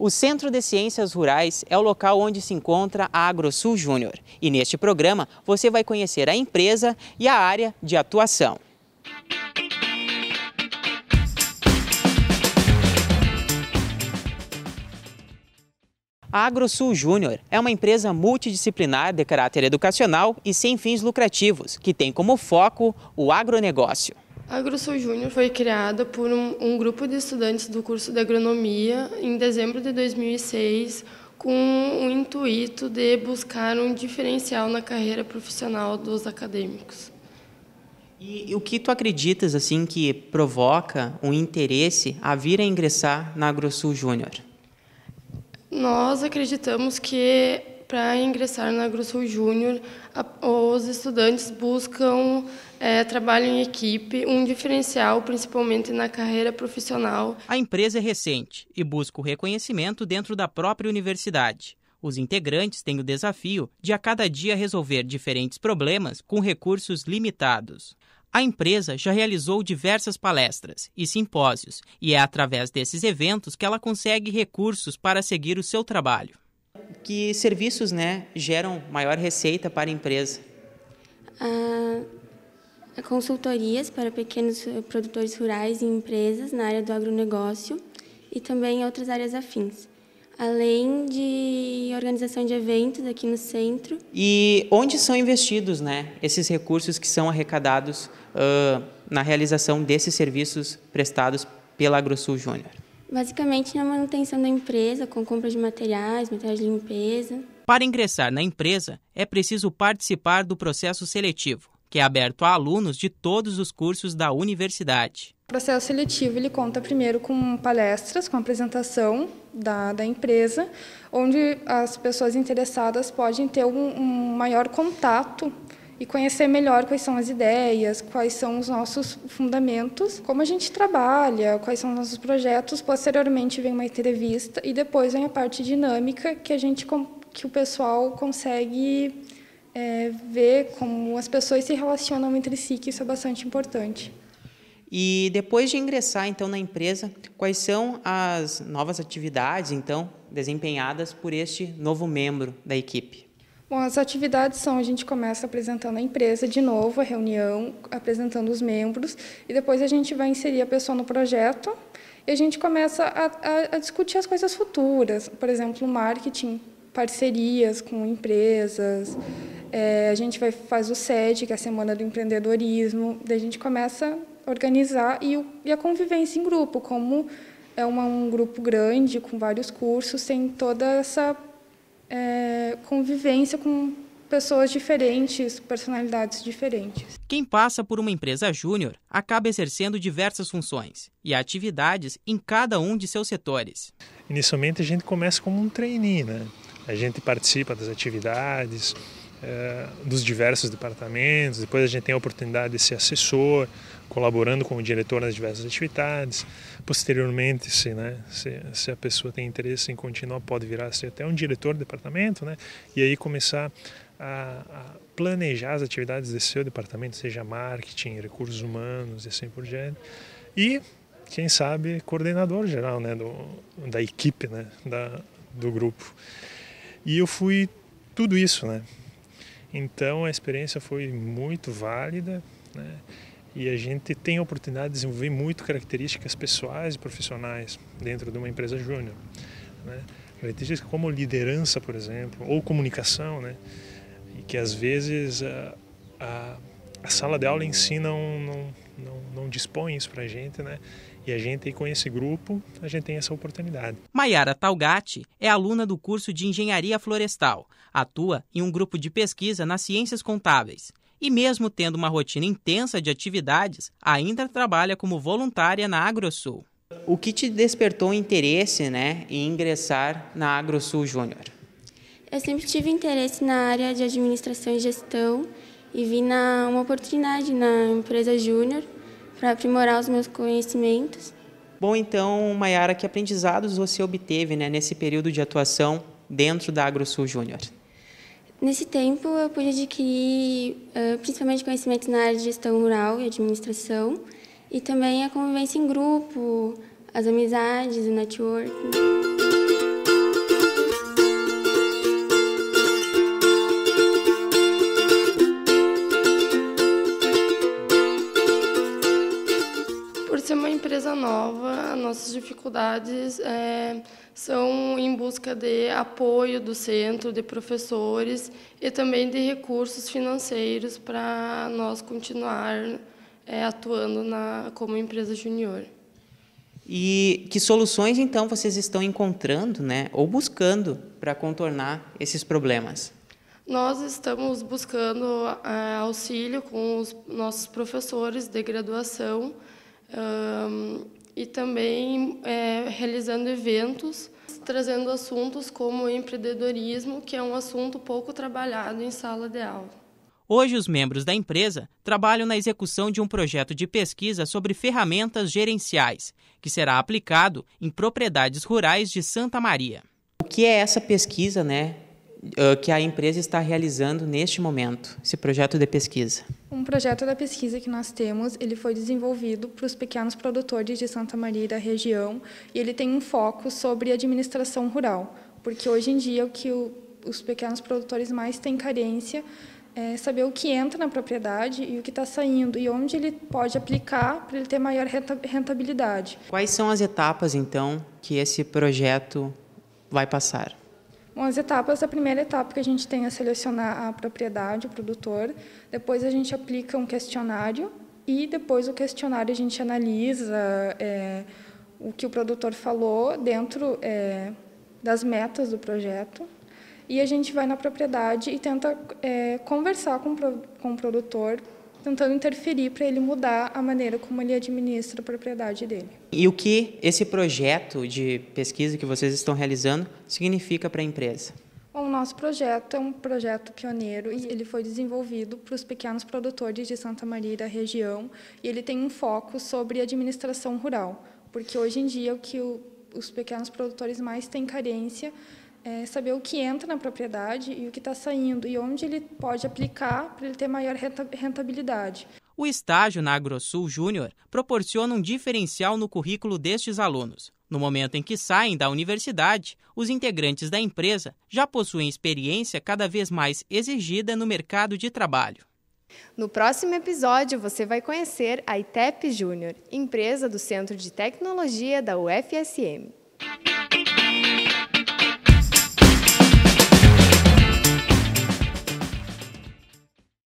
O Centro de Ciências Rurais é o local onde se encontra a AgroSul Júnior. E neste programa você vai conhecer a empresa e a área de atuação. A AgroSul Júnior é uma empresa multidisciplinar de caráter educacional e sem fins lucrativos, que tem como foco o agronegócio. A AgroSul Júnior foi criada por um, um, grupo de estudantes do curso de agronomia em dezembro de 2006, com o intuito de buscar um diferencial na carreira profissional dos acadêmicos. E, e o que tu acreditas assim que provoca um interesse a vir a ingressar na AgroSul Júnior? Nós acreditamos que para ingressar na AgroSul Júnior, os estudantes buscam é, trabalho em equipe, um diferencial, principalmente na carreira profissional. A empresa é recente e busca o reconhecimento dentro da própria universidade. Os integrantes têm o desafio de a cada dia resolver diferentes problemas com recursos limitados. A empresa já realizou diversas palestras e simpósios, e é através desses eventos que ela consegue recursos para seguir o seu trabalho. Que serviços né, geram maior receita para a empresa? Ah, consultorias para pequenos eh, produtores rurais e empresas na área do agronegócio e também em outras áreas afins, além de organização de eventos aqui no centro. E onde são investidos né, esses recursos que são arrecadados uh, na realização desses serviços prestados pela AgroSul Júnior? Basicamente na manutenção da empresa, com compra de materiais, materiais de limpeza. Para ingressar na empresa, é preciso participar do processo seletivo que é aberto a alunos de todos os cursos da universidade. O processo seletivo ele conta primeiro com palestras, com apresentação da, da empresa, onde as pessoas interessadas podem ter um, um maior contato e conhecer melhor quais são as ideias, quais são os nossos fundamentos, como a gente trabalha, quais são os nossos projetos. Posteriormente vem uma entrevista e depois vem a parte dinâmica que a gente que o pessoal consegue é, ver como as pessoas se relacionam entre si, que isso é bastante importante. E depois de ingressar então na empresa, quais são as novas atividades então desempenhadas por este novo membro da equipe? Bom, as atividades são, a gente começa apresentando a empresa de novo, a reunião, apresentando os membros, e depois a gente vai inserir a pessoa no projeto e a gente começa a, a, a discutir as coisas futuras, por exemplo, marketing, parcerias com empresas, é, a gente vai, faz o SED, que é a Semana do Empreendedorismo, daí a gente começa a organizar e, o, e a convivência em grupo, como é uma, um grupo grande, com vários cursos, tem toda essa é, convivência com pessoas diferentes, personalidades diferentes. Quem passa por uma empresa júnior acaba exercendo diversas funções e atividades em cada um de seus setores. Inicialmente a gente começa como um trainee, né? A gente participa das atividades, eh, dos diversos departamentos. Depois a gente tem a oportunidade de ser assessor, colaborando com o diretor nas diversas atividades. Posteriormente, se, né, se, se, a pessoa tem interesse em continuar, pode virar ser até um diretor de departamento, né, e aí começar a, a planejar as atividades do seu departamento, seja marketing, recursos humanos e assim por diante. E, quem sabe, coordenador geral né, do, da equipe né, da, do grupo. E eu fui tudo isso, né? Então a experiência foi muito válida né? e a gente tem a oportunidade de desenvolver muito características pessoais e profissionais dentro de uma empresa júnior. Né? Características como liderança, por exemplo, ou comunicação, né? e que às vezes a, a, a sala de aula ensina não, um não, não dispõe isso para a gente, né? E a gente, com esse grupo, a gente tem essa oportunidade. Maiara Talgatti é aluna do curso de Engenharia Florestal. Atua em um grupo de pesquisa nas ciências contábeis. E mesmo tendo uma rotina intensa de atividades, ainda trabalha como voluntária na AgroSul. O que te despertou interesse né, em ingressar na AgroSul Júnior? Eu sempre tive interesse na área de administração e gestão e vi na, uma oportunidade na empresa Júnior para aprimorar os meus conhecimentos. Bom, então, Mayara, que aprendizados você obteve né, nesse período de atuação dentro da AgroSul Júnior? Nesse tempo, eu pude adquirir principalmente conhecimentos na área de gestão rural e administração, e também a convivência em grupo, as amizades, o networking. Por ser uma empresa nova, nossas dificuldades é, são em busca de apoio do centro, de professores e também de recursos financeiros para nós continuar é, atuando na, como empresa junior. E que soluções, então, vocês estão encontrando né, ou buscando para contornar esses problemas? Nós estamos buscando é, auxílio com os nossos professores de graduação e também é, realizando eventos, trazendo assuntos como empreendedorismo, que é um assunto pouco trabalhado em sala de aula. Hoje, os membros da empresa trabalham na execução de um projeto de pesquisa sobre ferramentas gerenciais, que será aplicado em propriedades rurais de Santa Maria. O que é essa pesquisa, né? Ah, que a empresa está realizando neste momento, esse projeto de pesquisa? Um projeto da pesquisa que nós temos, ele foi desenvolvido para os pequenos produtores de Santa Maria e da região, e ele tem um foco sobre administração rural, porque hoje em dia o que o, os pequenos produtores mais têm carência é saber o que entra na propriedade e o que está saindo, e onde ele pode aplicar para ele ter maior rentabilidade. Quais são as etapas, então, que esse projeto vai passar? Bom, as etapas, a primeira etapa que a gente tem é selecionar a propriedade, o produtor, depois a gente aplica um questionário e depois o questionário a gente analisa é, o que o produtor falou dentro é, das metas do projeto e a gente vai na propriedade e tenta é, conversar com, com o produtor tentando interferir para ele mudar a maneira como ele administra a propriedade dele. E o que esse projeto de pesquisa que vocês estão realizando significa para a empresa? Bom, o nosso projeto é um projeto pioneiro e ele foi desenvolvido para os pequenos produtores de Santa Maria e da região e ele tem um foco sobre administração rural, porque hoje em dia é o que o, os pequenos produtores mais têm carência é saber o que entra na propriedade e o que está saindo e onde ele pode aplicar para ele ter maior rentabilidade. O estágio na AgroSul Júnior proporciona um diferencial no currículo destes alunos. No momento em que saem da universidade, os integrantes da empresa já possuem experiência cada vez mais exigida no mercado de trabalho. No próximo episódio, você vai conhecer a ITEP Júnior, empresa do Centro de Tecnologia da UFSM.